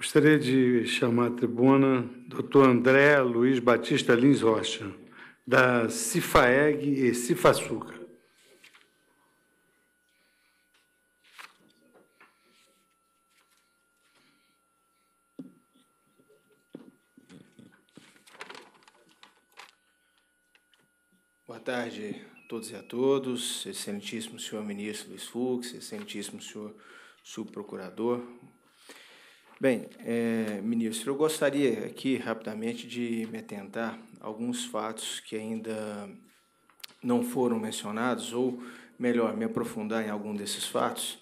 Gostaria de chamar à tribuna Dr. André Luiz Batista Lins Rocha, da Cifaeg e Cifaçuca. Boa tarde a todos e a todos, excelentíssimo senhor ministro Luiz Fux, excelentíssimo senhor subprocurador, Bem, é, ministro, eu gostaria aqui rapidamente de me atentar a alguns fatos que ainda não foram mencionados, ou melhor, me aprofundar em algum desses fatos.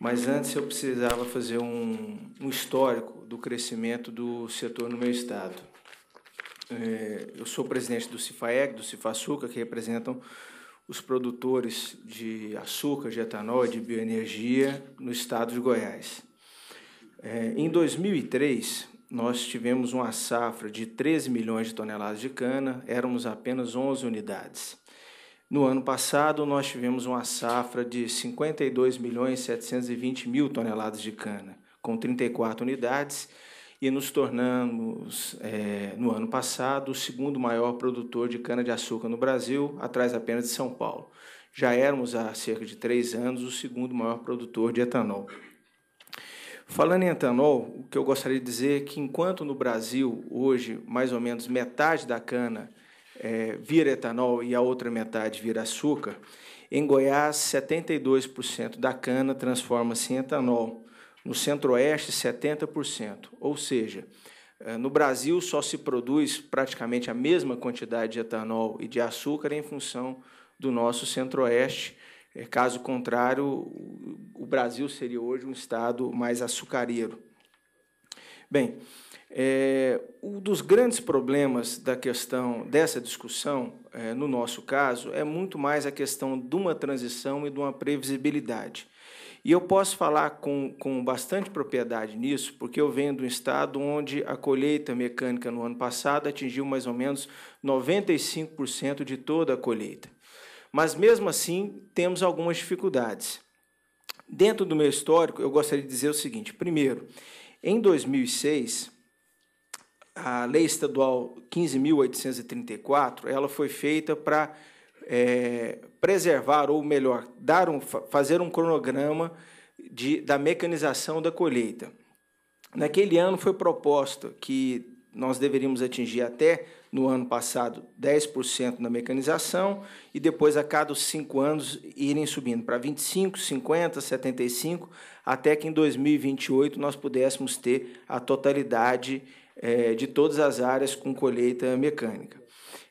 Mas antes eu precisava fazer um, um histórico do crescimento do setor no meu estado. É, eu sou presidente do CIFAEG, do CIFAçuca, que representam os produtores de açúcar, de etanol e de bioenergia no estado de Goiás. É, em 2003, nós tivemos uma safra de 13 milhões de toneladas de cana, éramos apenas 11 unidades. No ano passado, nós tivemos uma safra de 52 milhões 720 mil toneladas de cana, com 34 unidades, e nos tornamos, é, no ano passado, o segundo maior produtor de cana-de-açúcar no Brasil, atrás apenas de São Paulo. Já éramos há cerca de três anos o segundo maior produtor de etanol. Falando em etanol, o que eu gostaria de dizer é que enquanto no Brasil, hoje, mais ou menos metade da cana é, vira etanol e a outra metade vira açúcar, em Goiás, 72% da cana transforma-se em etanol. No centro-oeste, 70%. Ou seja, é, no Brasil só se produz praticamente a mesma quantidade de etanol e de açúcar em função do nosso centro-oeste, é, caso contrário, o Brasil seria hoje um estado mais açucareiro. Bem, é, um dos grandes problemas da questão dessa discussão, é, no nosso caso, é muito mais a questão de uma transição e de uma previsibilidade. E eu posso falar com, com bastante propriedade nisso, porque eu venho de um estado onde a colheita mecânica no ano passado atingiu mais ou menos 95% de toda a colheita mas mesmo assim temos algumas dificuldades. Dentro do meu histórico, eu gostaria de dizer o seguinte: primeiro, em 2006, a Lei Estadual 15.834 ela foi feita para é, preservar, ou melhor, dar um, fazer um cronograma de, da mecanização da colheita. Naquele ano foi proposta que nós deveríamos atingir até no ano passado 10% na mecanização e depois a cada cinco anos irem subindo para 25, 50, 75, até que em 2028 nós pudéssemos ter a totalidade é, de todas as áreas com colheita mecânica.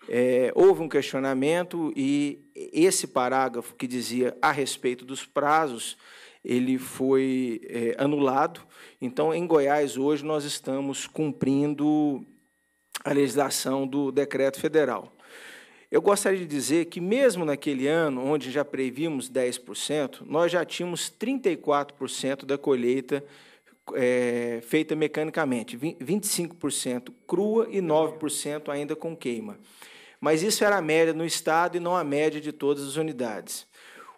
É, houve um questionamento e esse parágrafo que dizia a respeito dos prazos ele foi é, anulado. Então, em Goiás hoje nós estamos cumprindo a legislação do decreto federal. Eu gostaria de dizer que, mesmo naquele ano, onde já previmos 10%, nós já tínhamos 34% da colheita é, feita mecanicamente, 25% crua e 9% ainda com queima. Mas isso era a média no Estado e não a média de todas as unidades.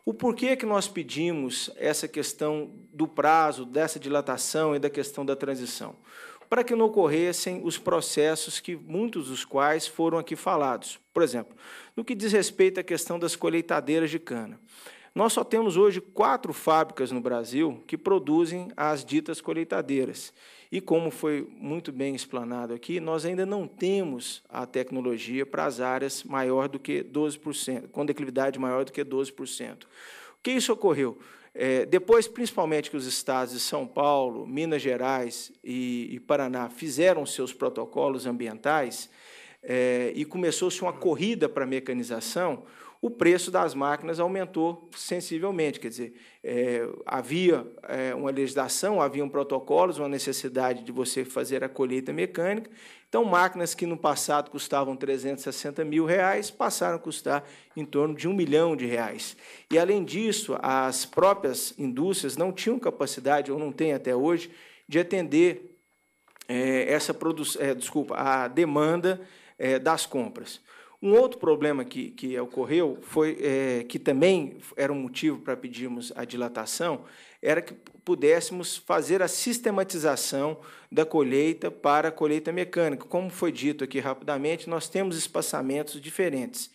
O porquê que nós pedimos essa questão do prazo, dessa dilatação e da questão da transição? para que não ocorressem os processos que muitos dos quais foram aqui falados. Por exemplo, no que diz respeito à questão das colheitadeiras de cana. Nós só temos hoje quatro fábricas no Brasil que produzem as ditas colheitadeiras. E como foi muito bem explanado aqui, nós ainda não temos a tecnologia para as áreas maior do que 12%, com declividade maior do que 12%. O que isso ocorreu? É, depois, principalmente, que os estados de São Paulo, Minas Gerais e, e Paraná fizeram seus protocolos ambientais é, e começou-se uma corrida para a mecanização, o preço das máquinas aumentou sensivelmente. Quer dizer, é, havia é, uma legislação, haviam protocolos, uma necessidade de você fazer a colheita mecânica. Então, máquinas que no passado custavam 360 mil reais passaram a custar em torno de um milhão de reais. E, além disso, as próprias indústrias não tinham capacidade, ou não têm até hoje, de atender é, essa produção, é, desculpa, a demanda é, das compras. Um outro problema que, que ocorreu foi é, que também era um motivo para pedirmos a dilatação, era que pudéssemos fazer a sistematização da colheita para a colheita mecânica. Como foi dito aqui rapidamente, nós temos espaçamentos diferentes.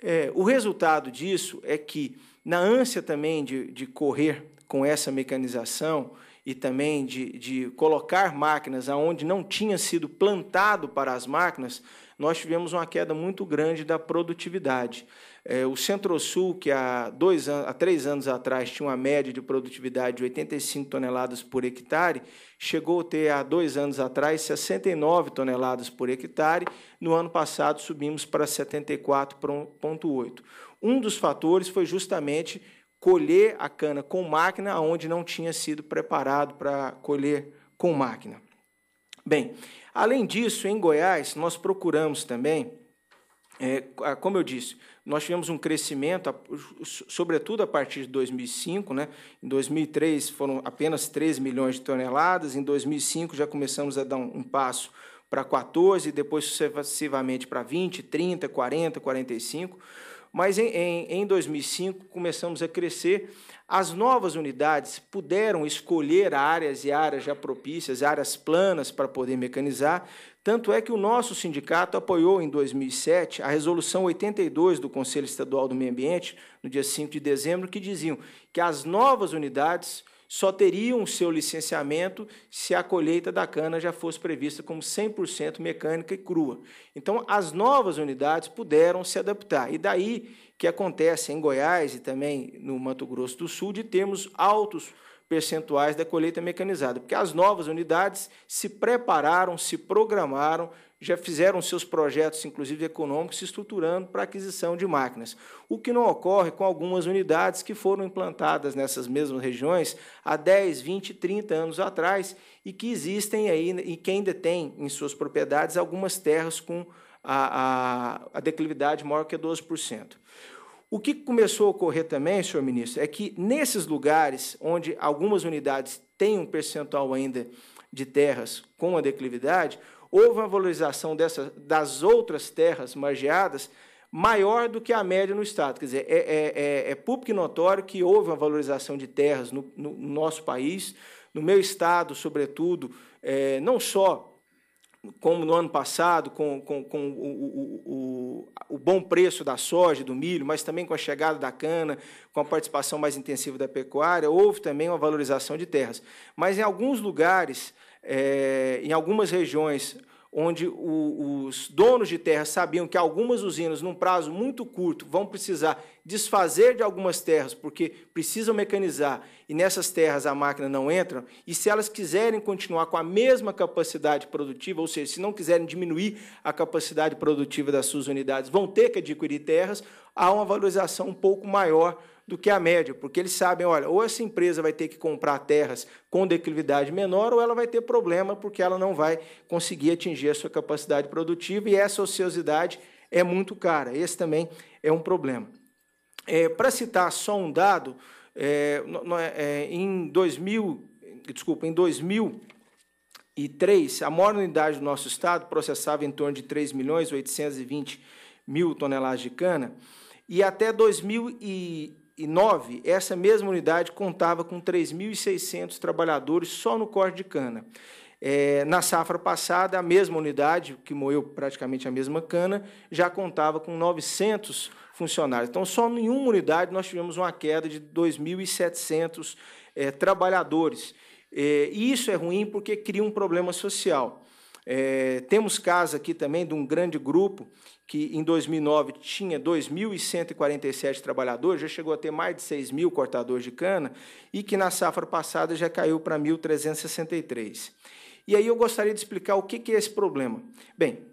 É, o resultado disso é que, na ânsia também de, de correr com essa mecanização e também de, de colocar máquinas aonde não tinha sido plantado para as máquinas, nós tivemos uma queda muito grande da produtividade. É, o Centro-Sul, que há, dois, há três anos atrás tinha uma média de produtividade de 85 toneladas por hectare, chegou a ter há dois anos atrás 69 toneladas por hectare. No ano passado subimos para 74,8. Um dos fatores foi justamente colher a cana com máquina onde não tinha sido preparado para colher com máquina. Bem, Além disso, em Goiás, nós procuramos também, é, como eu disse, nós tivemos um crescimento, sobretudo a partir de 2005. Né? Em 2003 foram apenas 3 milhões de toneladas, em 2005 já começamos a dar um, um passo para 14, depois sucessivamente para 20, 30, 40, 45. Mas em, em, em 2005 começamos a crescer. As novas unidades puderam escolher áreas e áreas já propícias, áreas planas para poder mecanizar. Tanto é que o nosso sindicato apoiou em 2007 a resolução 82 do Conselho Estadual do Meio Ambiente, no dia 5 de dezembro, que diziam que as novas unidades só teriam seu licenciamento se a colheita da cana já fosse prevista como 100% mecânica e crua. Então, as novas unidades puderam se adaptar. E daí que acontece em Goiás e também no Mato Grosso do Sul de termos altos percentuais da colheita mecanizada, porque as novas unidades se prepararam, se programaram, já fizeram seus projetos, inclusive econômicos, se estruturando para aquisição de máquinas. O que não ocorre com algumas unidades que foram implantadas nessas mesmas regiões há 10, 20, 30 anos atrás e que existem aí e que ainda têm em suas propriedades algumas terras com a, a, a declividade maior que 12%. O que começou a ocorrer também, senhor ministro, é que nesses lugares onde algumas unidades têm um percentual ainda de terras com a declividade, houve uma valorização dessa, das outras terras margeadas maior do que a média no Estado. Quer dizer, é, é, é, é público e notório que houve uma valorização de terras no, no nosso país, no meu Estado, sobretudo, é, não só como no ano passado, com, com, com o, o, o, o, bom preço da soja, do milho, mas também com a chegada da cana, com a participação mais intensiva da pecuária, houve também uma valorização de terras. Mas em alguns lugares, é, em algumas regiões, onde os donos de terra sabiam que algumas usinas, num prazo muito curto, vão precisar desfazer de algumas terras, porque precisam mecanizar e nessas terras a máquina não entra, e se elas quiserem continuar com a mesma capacidade produtiva, ou seja, se não quiserem diminuir a capacidade produtiva das suas unidades, vão ter que adquirir terras, há uma valorização um pouco maior do que a média, porque eles sabem, olha, ou essa empresa vai ter que comprar terras com declividade menor, ou ela vai ter problema porque ela não vai conseguir atingir a sua capacidade produtiva e essa ociosidade é muito cara. Esse também é um problema. É, Para citar só um dado, é, é em 2000, desculpa, em 2000 e a maior unidade do nosso estado processava em torno de 3 milhões 820 mil toneladas de cana, e até 2009, essa mesma unidade contava com 3.600 trabalhadores só no corte de cana. É, na safra passada, a mesma unidade, que moeu praticamente a mesma cana, já contava com 900 trabalhadores funcionários. Então, só em uma unidade nós tivemos uma queda de 2.700 é, eh, trabalhadores. É, e isso é ruim porque cria um problema social. É, temos casos aqui também de um grande grupo que em 2009 tinha 2.147 trabalhadores, já chegou a ter mais de 6 mil cortadores de cana, e que na safra passada já caiu para 1.363. E aí eu gostaria de explicar o que é esse problema. Bem,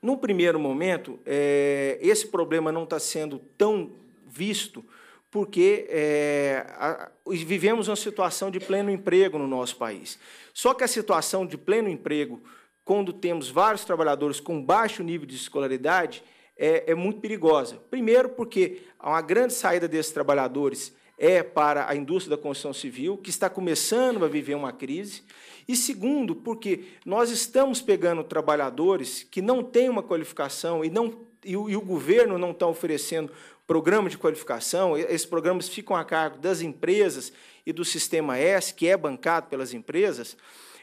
no primeiro momento, é, esse problema não está sendo tão visto porque é, a, vivemos uma situação de pleno emprego no nosso país. Só que a situação de pleno emprego, quando temos vários trabalhadores com baixo nível de escolaridade, é, é muito perigosa. Primeiro, porque uma grande saída desses trabalhadores é para a indústria da construção civil, que está começando a viver uma crise, e segundo, porque nós estamos pegando trabalhadores que não têm uma qualificação e, não, e, o, e o governo não está oferecendo programa de qualificação, esses programas ficam a cargo das empresas e do sistema S, que é bancado pelas empresas.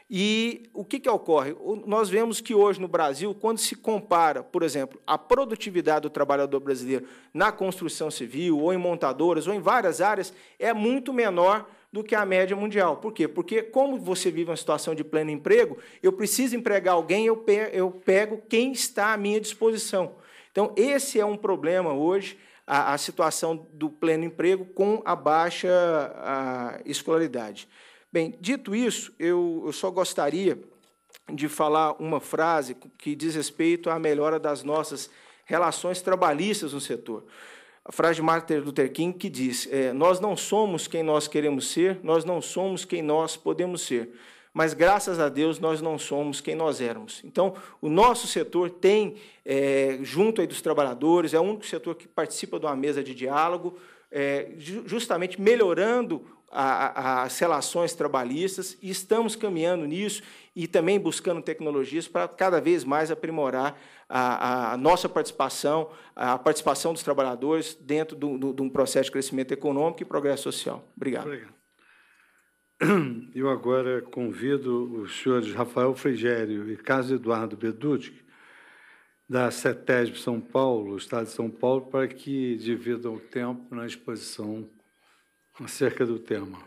E o que, que ocorre? Nós vemos que hoje no Brasil, quando se compara, por exemplo, a produtividade do trabalhador brasileiro na construção civil, ou em montadoras, ou em várias áreas, é muito menor do que a média mundial. Por quê? Porque, como você vive uma situação de pleno emprego, eu preciso empregar alguém, eu pego quem está à minha disposição. Então, esse é um problema hoje, a, a situação do pleno emprego com a baixa a escolaridade. Bem, dito isso, eu, eu só gostaria de falar uma frase que diz respeito à melhora das nossas relações trabalhistas no setor a frase de Martin Luther King que diz: é, Nós não somos quem nós queremos ser, nós não somos quem nós podemos ser, mas graças a Deus nós não somos quem nós éramos. Então, o nosso setor tem, é, junto aí dos trabalhadores, é o único setor que participa de uma mesa de diálogo, é, justamente melhorando a, a, as relações trabalhistas e estamos caminhando nisso e também buscando tecnologias para cada vez mais aprimorar a, a nossa participação, a participação dos trabalhadores dentro de um processo de crescimento econômico e progresso social. Obrigado. Obrigado. Eu agora convido os senhores Rafael Frigério e Carlos Eduardo Bedutti, da CETESB São Paulo, Estado de São Paulo, para que dividam o tempo na exposição acerca do tema.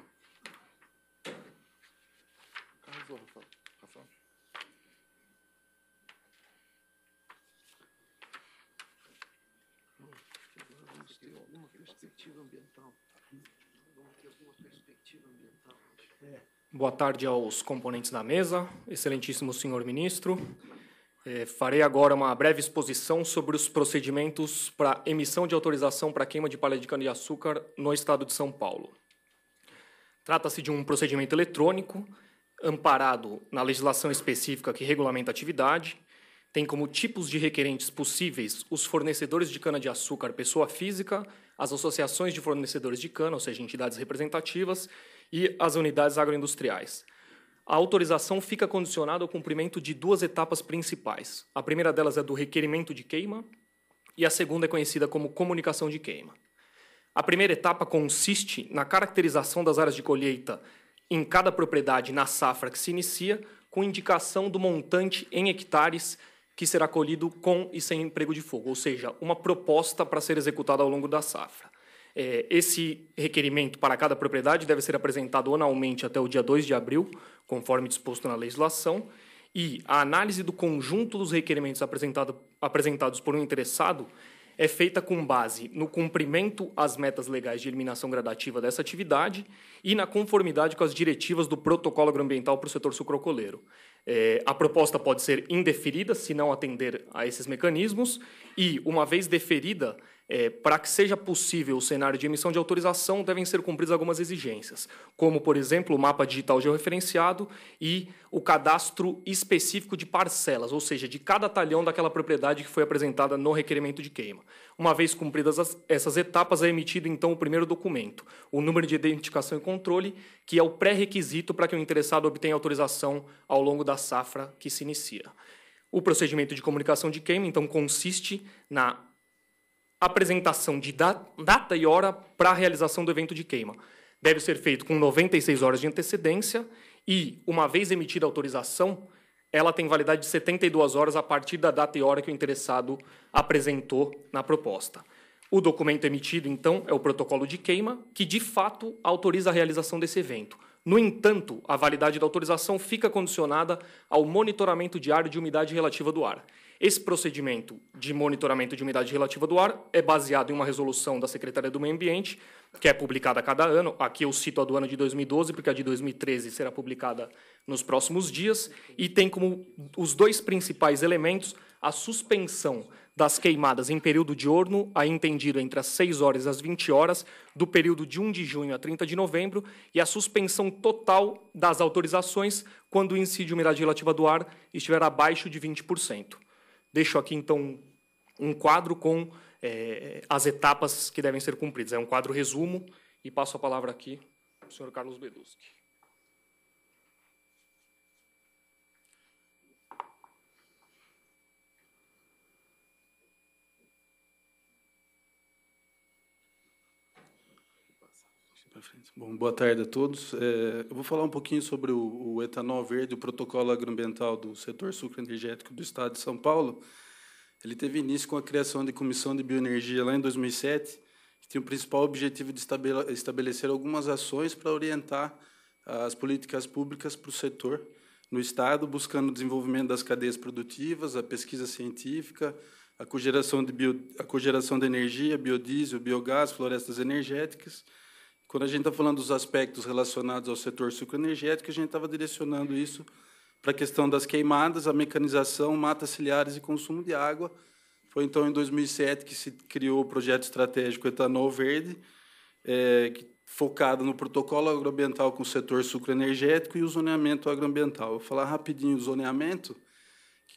perspectiva ambiental. É. Boa tarde aos componentes da mesa, excelentíssimo senhor ministro. É, farei agora uma breve exposição sobre os procedimentos para emissão de autorização para queima de palha de cana-de-açúcar no estado de São Paulo. Trata-se de um procedimento eletrônico, amparado na legislação específica que regulamenta a atividade, tem como tipos de requerentes possíveis os fornecedores de cana-de-açúcar pessoa física as associações de fornecedores de cana, ou seja, entidades representativas, e as unidades agroindustriais. A autorização fica condicionada ao cumprimento de duas etapas principais. A primeira delas é do requerimento de queima e a segunda é conhecida como comunicação de queima. A primeira etapa consiste na caracterização das áreas de colheita em cada propriedade na safra que se inicia, com indicação do montante em hectares que será colhido com e sem emprego de fogo, ou seja, uma proposta para ser executada ao longo da safra. É, esse requerimento para cada propriedade deve ser apresentado anualmente até o dia 2 de abril, conforme disposto na legislação, e a análise do conjunto dos requerimentos apresentado, apresentados por um interessado é feita com base no cumprimento às metas legais de eliminação gradativa dessa atividade e na conformidade com as diretivas do protocolo agroambiental para o setor sucrocoleiro. É, a proposta pode ser indeferida se não atender a esses mecanismos, e, uma vez deferida, é, para que seja possível o cenário de emissão de autorização, devem ser cumpridas algumas exigências, como, por exemplo, o mapa digital georreferenciado e o cadastro específico de parcelas, ou seja, de cada talhão daquela propriedade que foi apresentada no requerimento de queima. Uma vez cumpridas as, essas etapas, é emitido então o primeiro documento, o número de identificação e controle, que é o pré-requisito para que o interessado obtenha autorização ao longo da safra que se inicia. O procedimento de comunicação de queima, então, consiste na apresentação de data e hora para a realização do evento de queima. Deve ser feito com 96 horas de antecedência e, uma vez emitida a autorização, ela tem validade de 72 horas a partir da data e hora que o interessado apresentou na proposta. O documento emitido, então, é o protocolo de queima, que de fato autoriza a realização desse evento. No entanto, a validade da autorização fica condicionada ao monitoramento diário de umidade relativa do ar. Esse procedimento de monitoramento de umidade relativa do ar é baseado em uma resolução da Secretaria do Meio Ambiente, que é publicada a cada ano. Aqui eu cito a do ano de 2012, porque a de 2013 será publicada nos próximos dias, e tem como os dois principais elementos a suspensão das queimadas em período diurno, aí entendido entre as 6 horas e as 20 horas, do período de 1 de junho a 30 de novembro, e a suspensão total das autorizações quando o índice de umidade relativa do ar estiver abaixo de 20% deixo aqui então um quadro com é, as etapas que devem ser cumpridas. É um quadro resumo e passo a palavra aqui ao senhor Carlos Beduski. Bom, boa tarde a todos. É, eu vou falar um pouquinho sobre o, o, etanol verde, o protocolo agroambiental do setor sucroenergético do Estado de São Paulo. Ele teve início com a criação de comissão de bioenergia lá em 2007, que tinha o principal objetivo de estabelecer algumas ações para orientar as políticas públicas para o setor no Estado, buscando o desenvolvimento das cadeias produtivas, a pesquisa científica, a cogeração de, bio, a cogeração de energia, biodiesel, biogás, florestas energéticas, quando a gente está falando dos aspectos relacionados ao setor sucroenergético, a gente estava direcionando isso para a questão das queimadas, a mecanização, matas ciliares e consumo de água. Foi então em 2007 que se criou o projeto estratégico Etanol Verde, é, focado no protocolo agroambiental com o setor sucroenergético e o zoneamento agroambiental. Vou falar rapidinho do zoneamento,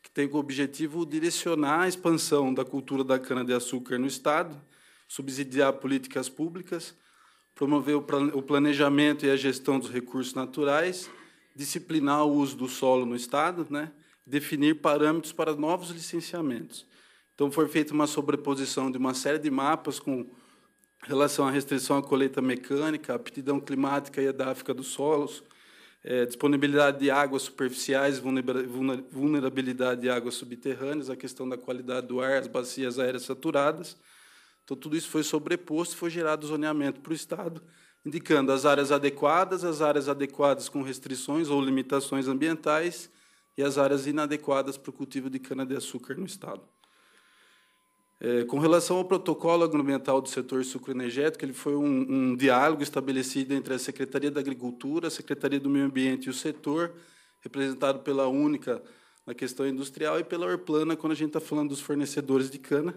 que tem como objetivo direcionar a expansão da cultura da cana-de-açúcar no Estado, subsidiar políticas públicas, promover o planejamento e a gestão dos recursos naturais, disciplinar o uso do solo no Estado, né? definir parâmetros para novos licenciamentos. Então, foi feita uma sobreposição de uma série de mapas com relação à restrição à colheita mecânica, aptidão climática e edáfica dos solos, é, disponibilidade de águas superficiais, vulnerabilidade de águas subterrâneas, a questão da qualidade do ar, as bacias aéreas saturadas, então, tudo isso foi sobreposto e foi gerado zoneamento para o Estado, indicando as áreas adequadas, as áreas adequadas com restrições ou limitações ambientais e as áreas inadequadas para o cultivo de cana-de-açúcar no Estado. É, com relação ao protocolo agroambiental do setor sucroenergético, ele foi um, um diálogo estabelecido entre a Secretaria da Agricultura, a Secretaria do Meio Ambiente e o setor, representado pela Única na questão industrial e pela Orplana, quando a gente está falando dos fornecedores de cana.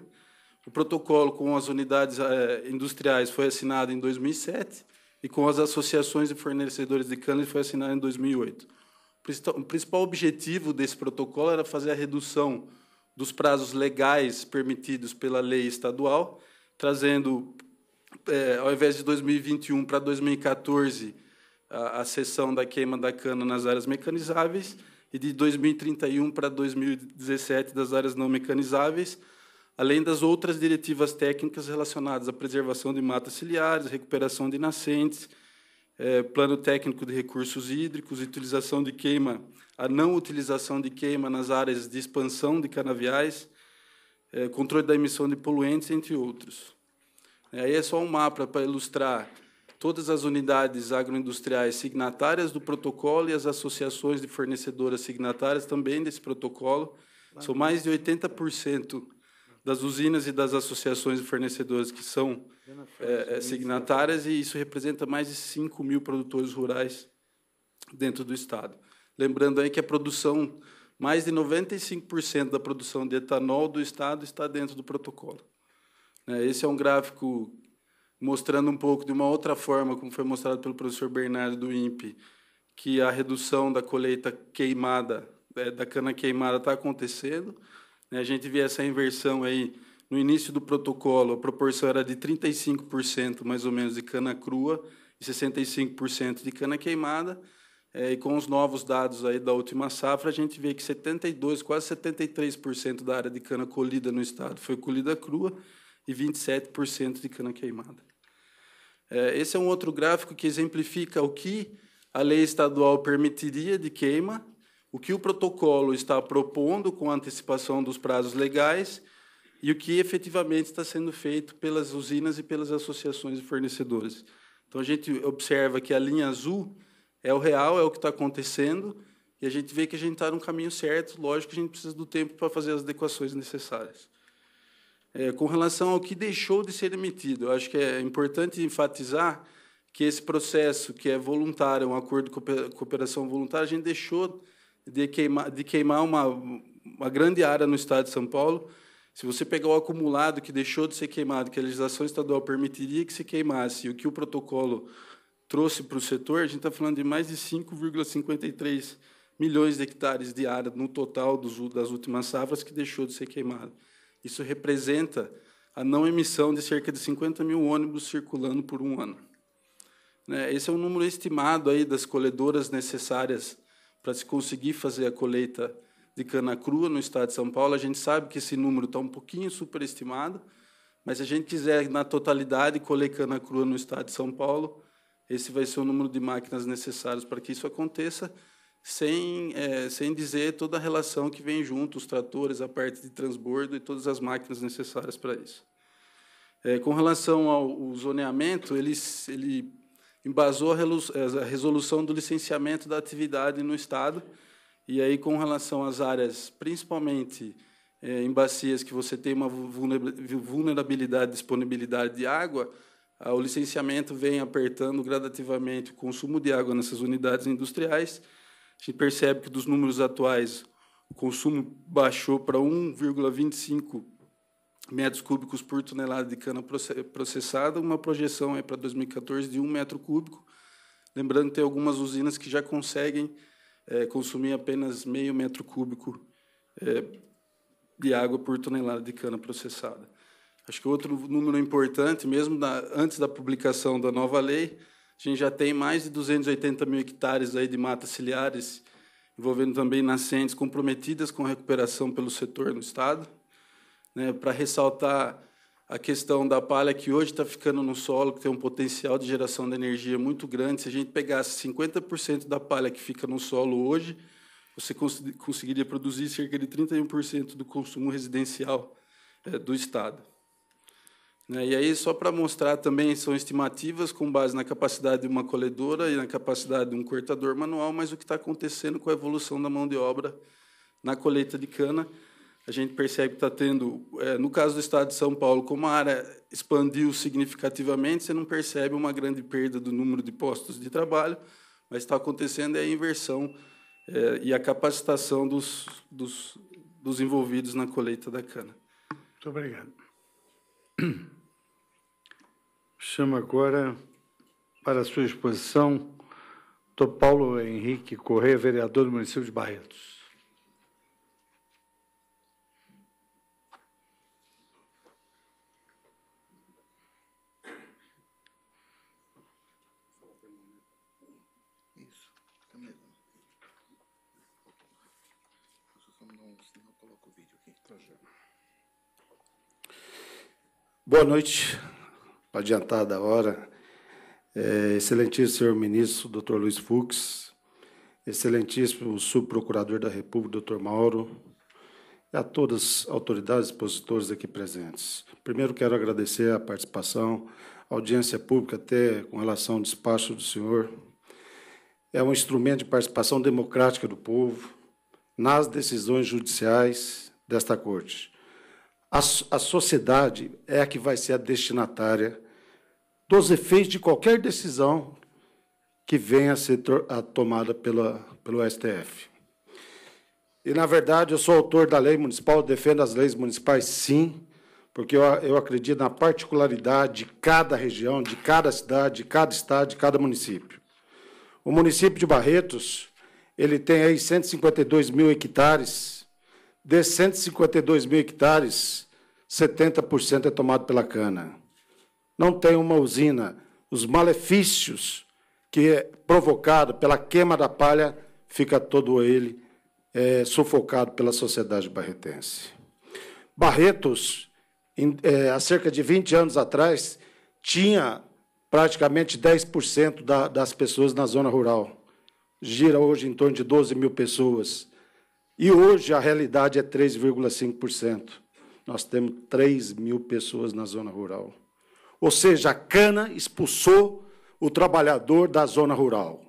O protocolo com as unidades eh, industriais foi assinado em 2007 e com as associações e fornecedores de cana foi assinado em 2008. O principal objetivo desse protocolo era fazer a redução dos prazos legais permitidos pela lei estadual, trazendo, eh, ao invés de 2021 para 2014, a, a da queima da cana nas áreas mecanizáveis, e de 2031 para 2017 das áreas não mecanizáveis, além das outras diretivas técnicas relacionadas à preservação de matas ciliares, recuperação de nascentes, é, plano técnico de recursos hídricos, utilização de queima, a não utilização de queima nas áreas de expansão de canaviais, é, controle da emissão de poluentes, entre outros. É, aí é só um mapa para ilustrar todas as unidades agroindustriais signatárias do protocolo e as associações de fornecedoras signatárias também desse protocolo. São mais de 80% das usinas e das associações de fornecedores que são é, é signatárias, e isso representa mais de 5 mil produtores rurais dentro do Estado. Lembrando aí que a produção, mais de 95% da produção de etanol do Estado está dentro do protocolo. Né? Esse é um gráfico mostrando um pouco de uma outra forma, como foi mostrado pelo professor Bernardo do INPE, que a redução da colheita queimada, é, da cana queimada está acontecendo, né, a gente vê essa inversão aí no início do protocolo, a proporção era de 35% mais ou menos de cana crua e 65% de cana queimada. É, e com os novos dados aí da última safra, a gente vê que 72, quase 73% da área de cana colhida no estado foi colhida crua e 27% de cana queimada. É, esse é um outro gráfico que exemplifica o que a lei estadual permitiria de queima o que o protocolo está propondo com antecipação dos prazos legais e o que efetivamente está sendo feito pelas usinas e pelas associações de fornecedores. Então a gente observa que a linha azul é o real, é o que está acontecendo, e a gente vê que a gente está no caminho certo. Lógico que a gente precisa do tempo para fazer as adequações necessárias. É, com relação ao que deixou de ser emitido, eu acho que é importante enfatizar que esse processo, que é voluntário, um acordo de cooperação voluntária, a gente deixou de queimar, de queimar uma, uma grande área no estado de São Paulo. Se você pegar o acumulado que deixou de ser queimado, que a legislação estadual permitiria que se queimasse, e o que o protocolo trouxe para o setor, a gente está falando de mais de 5,53 milhões de hectares de área no total dos, das últimas safras que deixou de ser queimado. Isso representa a não emissão de cerca de 50 mil ônibus circulando por um ano. Né, esse é um número estimado aí das colhedoras necessárias para se conseguir fazer a colheita de cana crua no estado de São Paulo. A gente sabe que esse número está um pouquinho superestimado, mas se a gente quiser, na totalidade, colher cana crua no estado de São Paulo, esse vai ser o número de máquinas necessárias para que isso aconteça, sem, é, sem dizer toda a relação que vem junto, os tratores, a parte de transbordo e todas as máquinas necessárias para isso. É, com relação ao zoneamento, ele, ele embasou eh, a resolução do licenciamento da atividade no Estado. E aí, com relação às áreas, principalmente é, em bacias que você tem uma vulnerabilidade, disponibilidade de água, ah, o licenciamento vem apertando gradativamente o consumo de água nessas unidades industriais. A gente percebe que, dos números atuais, o consumo baixou para 1,25 metros cúbicos por tonelada de cana processada, uma projeção para 2014 de um metro cúbico. Lembrando que tem algumas usinas que já conseguem é, consumir apenas meio metro cúbico é, de água por tonelada de cana processada. Acho que outro número importante, mesmo antes da publicação da nova lei, a gente já tem mais de 280 mil hectares aí de matas ciliares, envolvendo também nascentes comprometidas com a recuperação pelo setor no Estado né, para ressaltar a questão da palha que hoje está ficando no solo, que tem um potencial de geração de energia muito grande. Se a gente pegasse 50% da palha que fica no solo hoje, você cons conseguiria produzir cerca de 31% do consumo residencial é, do Estado. Né? e aí, só para mostrar também, são estimativas com base na capacidade de uma colhedora e na capacidade de um cortador manual, mas o que está acontecendo com a evolução da mão de obra na colheita de cana, a gente percebe que está tendo, é, no caso do Estado de São Paulo, como a área expandiu significativamente, você não percebe uma grande perda do número de postos de trabalho, mas está acontecendo é a inversão é, e a capacitação dos, dos, dos envolvidos na colheita da cana. Muito obrigado. Chamo agora para a sua exposição, doutor Paulo Henrique Corrêa, vereador do município de Barretos. Boa noite, adiantada a hora. É, excelentíssimo senhor ministro, doutor Luiz Fux, excelentíssimo subprocurador da República, doutor Mauro, e a todas as autoridades expositores aqui presentes. Primeiro, quero agradecer a participação, a audiência pública, até com relação ao despacho do senhor. É um instrumento de participação democrática do povo nas decisões judiciais desta Corte a, a sociedade é a que vai ser a destinatária dos efeitos de qualquer decisão que venha a ser a tomada pela, pelo STF. E, na verdade, eu sou autor da lei municipal, defendo as leis municipais, sim, porque eu, eu acredito na particularidade de cada região, de cada cidade, de cada estado, de cada município. O município de Barretos, ele tem aí 152 mil hectares. Desses 152 mil hectares, 70% é tomado pela cana. Não tem uma usina. Os malefícios que é provocado pela queima da palha fica todo ele é, sufocado pela sociedade barretense. Barretos, em, é, há cerca de 20 anos atrás, tinha praticamente 10% da, das pessoas na zona rural. Gira hoje em torno de 12 mil pessoas. E hoje a realidade é 3,5% nós temos 3 mil pessoas na zona rural. Ou seja, a cana expulsou o trabalhador da zona rural.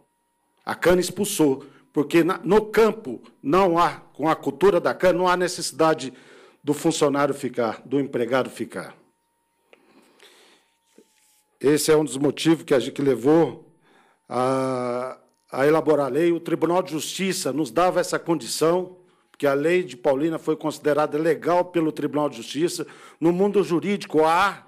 A cana expulsou, porque no campo não há, com a cultura da cana, não há necessidade do funcionário ficar, do empregado ficar. Esse é um dos motivos que a gente levou a, a elaborar a lei. O Tribunal de Justiça nos dava essa condição porque a lei de Paulina foi considerada legal pelo Tribunal de Justiça. No mundo jurídico há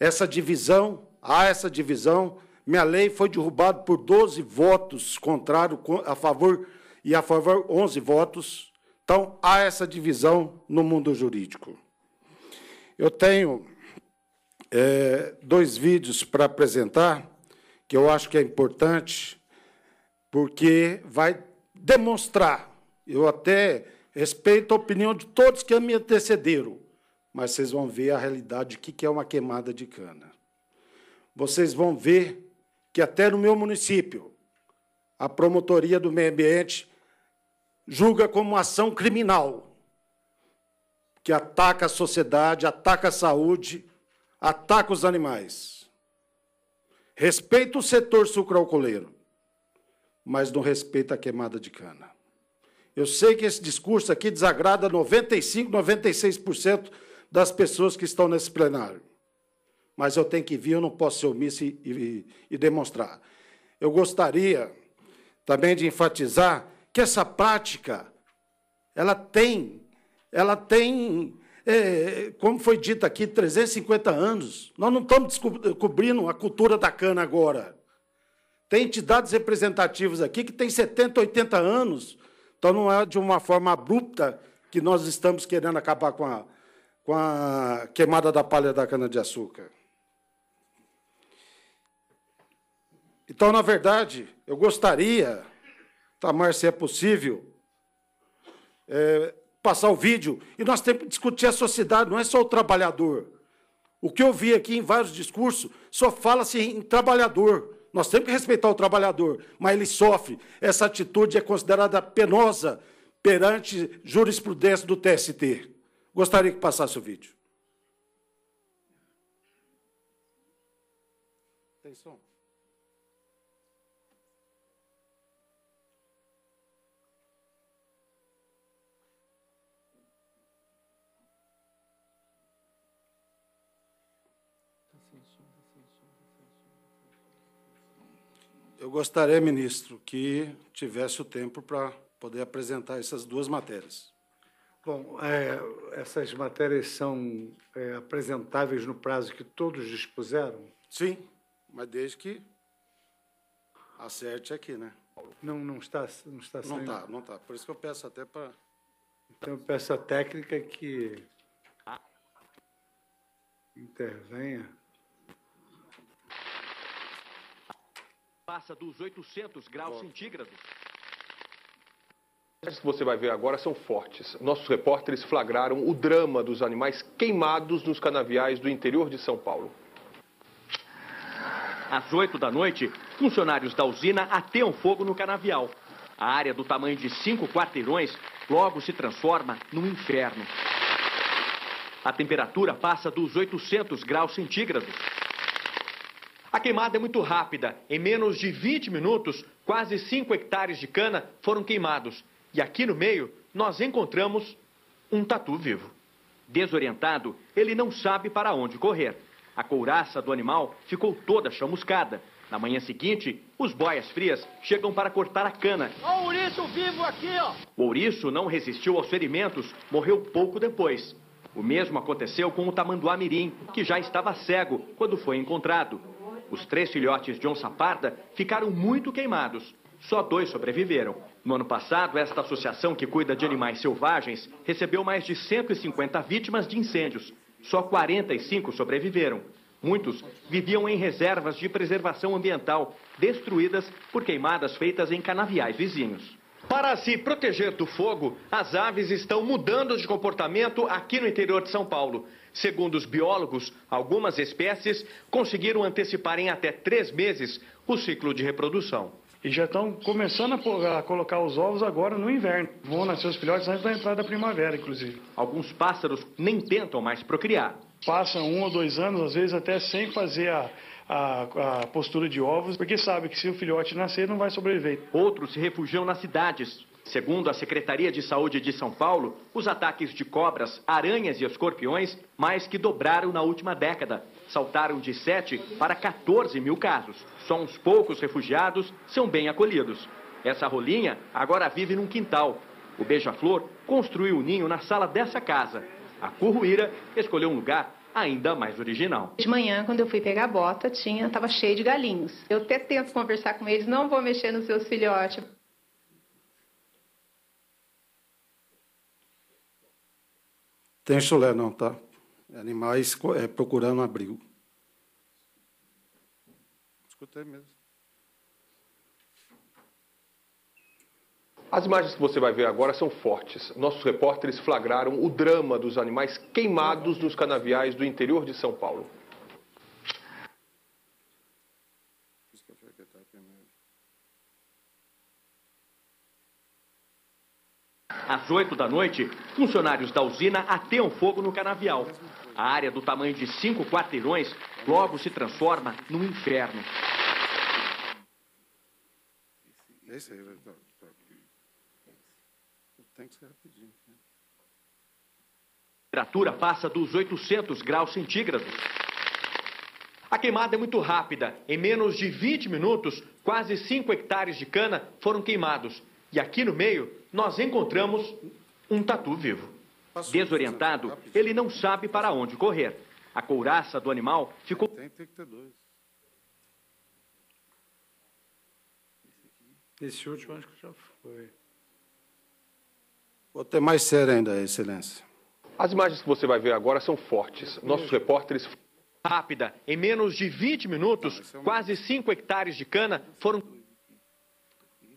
essa divisão, há essa divisão. Minha lei foi derrubada por 12 votos contrário a favor e a favor 11 votos. Então há essa divisão no mundo jurídico. Eu tenho é, dois vídeos para apresentar que eu acho que é importante porque vai demonstrar eu até respeito a opinião de todos que me antecederam, mas vocês vão ver a realidade do que é uma queimada de cana. Vocês vão ver que até no meu município, a promotoria do meio ambiente julga como ação criminal, que ataca a sociedade, ataca a saúde, ataca os animais. Respeito o setor sucroalcooleiro, mas não respeita a queimada de cana. Eu sei que esse discurso aqui desagrada 95, 96% das pessoas que estão nesse plenário. Mas eu tenho que vir, eu não posso ser omisso e, e, e demonstrar. Eu gostaria também de enfatizar que essa prática, ela tem, ela tem, é, como foi dito aqui, 350 anos. Nós não estamos descobrindo a cultura da cana agora. Tem entidades representativas aqui que têm 70, 80 anos então, não é de uma forma abrupta que nós estamos querendo acabar com a, com a queimada da palha da cana-de-açúcar. Então, na verdade, eu gostaria, Tamar, se é possível, é, passar o vídeo, e nós temos que discutir a sociedade, não é só o trabalhador. O que eu vi aqui em vários discursos só fala-se em trabalhador nós temos que respeitar o trabalhador, mas ele sofre. Essa atitude é considerada penosa perante jurisprudência do TST. Gostaria que passasse o vídeo. Tem som? Eu gostaria, ministro, que tivesse o tempo para poder apresentar essas duas matérias. Bom, é, essas matérias são é, apresentáveis no prazo que todos dispuseram? Sim, mas desde que acerte aqui, né? Não, não está, não está Não está, não está. Por isso que eu peço até para. Então eu peço à técnica que ah. intervenha. passa dos 800 graus centígrados. As que você vai ver agora são fortes. Nossos repórteres flagraram o drama dos animais queimados nos canaviais do interior de São Paulo. Às 8 da noite, funcionários da usina ateiam fogo no canavial. A área do tamanho de cinco quarteirões logo se transforma num inferno. A temperatura passa dos 800 graus centígrados. A queimada é muito rápida. Em menos de 20 minutos, quase 5 hectares de cana foram queimados. E aqui no meio, nós encontramos um tatu vivo. Desorientado, ele não sabe para onde correr. A couraça do animal ficou toda chamuscada. Na manhã seguinte, os boias frias chegam para cortar a cana. o ouriço vivo aqui, ó! O ouriço não resistiu aos ferimentos, morreu pouco depois. O mesmo aconteceu com o tamanduá mirim, que já estava cego quando foi encontrado. Os três filhotes de onça parda ficaram muito queimados. Só dois sobreviveram. No ano passado, esta associação que cuida de animais selvagens recebeu mais de 150 vítimas de incêndios. Só 45 sobreviveram. Muitos viviam em reservas de preservação ambiental, destruídas por queimadas feitas em canaviais vizinhos. Para se proteger do fogo, as aves estão mudando de comportamento aqui no interior de São Paulo. Segundo os biólogos, algumas espécies conseguiram antecipar em até três meses o ciclo de reprodução. E já estão começando a, colocar os ovos agora no inverno. Vão nascer os filhotes antes da entrada da primavera, inclusive. Alguns pássaros nem tentam mais procriar. Passam um ou dois anos, às vezes até sem fazer a, a, a postura de ovos, porque sabe que se o filhote nascer, não vai sobreviver. Outros se refugiam nas cidades. Segundo a Secretaria de Saúde de São Paulo, os ataques de cobras, aranhas e escorpiões mais que dobraram na última década. Saltaram de 7 para 14 mil casos. Só uns poucos refugiados são bem acolhidos. Essa rolinha agora vive num quintal. O beija-flor construiu o ninho na sala dessa casa. A curruíra escolheu um lugar ainda mais original. De manhã, quando eu fui pegar a bota, tinha, estava cheio de galinhos. Eu até tento conversar com eles, não vou mexer nos seus filhotes. Tem chulé não, tá? Animais é, procurando abrigo. Escutei mesmo. As imagens que você vai ver agora são fortes. Nossos repórteres flagraram o drama dos animais queimados nos canaviais do interior de São Paulo. Às oito da noite, funcionários da usina ateiam fogo no canavial. A área do tamanho de cinco quarteirões logo se transforma num inferno. Esse, esse então tem que ser rapidinho. A temperatura passa dos 800 graus centígrados. A queimada é muito rápida. Em menos de 20 minutos, quase 5 hectares de cana foram queimados. E aqui no meio, nós encontramos um tatu vivo. Desorientado, ele não sabe para onde correr. A couraça do animal ficou. Tem, tem que ter dois. Esse último acho que já foi. Vou ter mais sério ainda, Excelência. As imagens que você vai ver agora são fortes. Nossos repórteres. Rápida, em menos de 20 minutos, é quase 5 hectares de cana foram.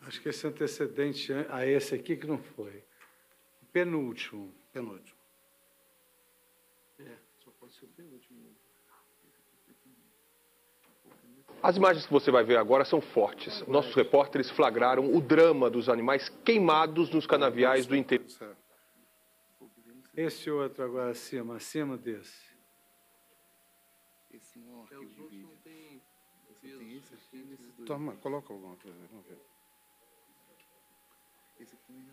Acho que esse antecedente a esse aqui que não foi. Penúltimo. Penúltimo. É, só pode ser o penúltimo. As imagens que você vai ver agora são fortes. Nossos repórteres flagraram o drama dos animais queimados nos canaviais do interior. Esse outro agora acima, acima desse. Esse não, Toma, coloca alguma coisa, vamos ver. Esse aqui já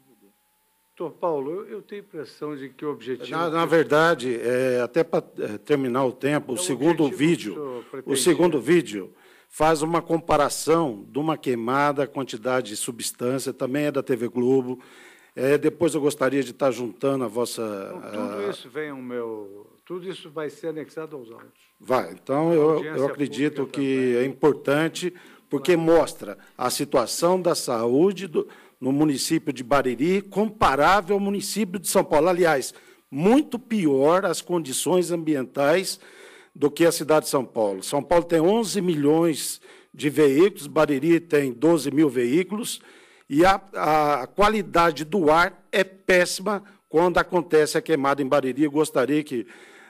Doutor Paulo, eu tenho a impressão de que o objetivo. Na, na verdade, é, até para é, terminar o tempo, o, então, o segundo vídeo. O segundo vídeo faz uma comparação de uma queimada, quantidade de substância, também é da TV Globo. É, depois eu gostaria de estar juntando a vossa. Então, tudo a... isso vem o meu. Tudo isso vai ser anexado aos autos. Vai. Então, eu, eu acredito que também. é importante, porque mostra a situação da saúde do, no município de Bariri, comparável ao município de São Paulo. Aliás, muito pior as condições ambientais do que a cidade de São Paulo. São Paulo tem 11 milhões de veículos, Bariri tem 12 mil veículos, e a, a qualidade do ar é péssima quando acontece a queimada em Bariri. Eu gostaria que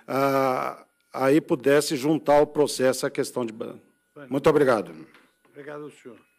ah, aí pudesse juntar o processo à questão de. Muito obrigado. Obrigado, senhor.